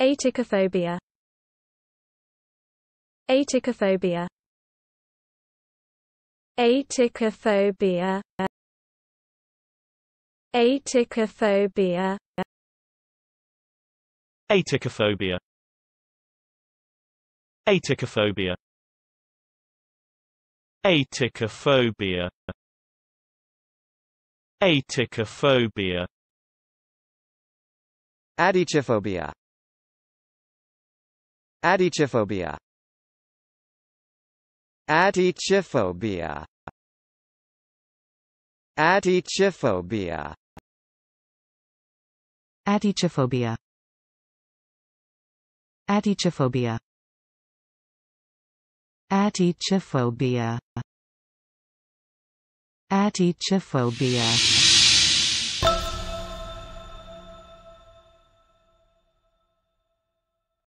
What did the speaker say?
Aticophobia Aticophobia Aticophobia Aticophobia Aticophobia Aticophobia Aticophobia Aticophobia Adichophobia Adichophobia Atichophobia Atichophobia Atichophobia Atichophobia Atichophobia Atichophobia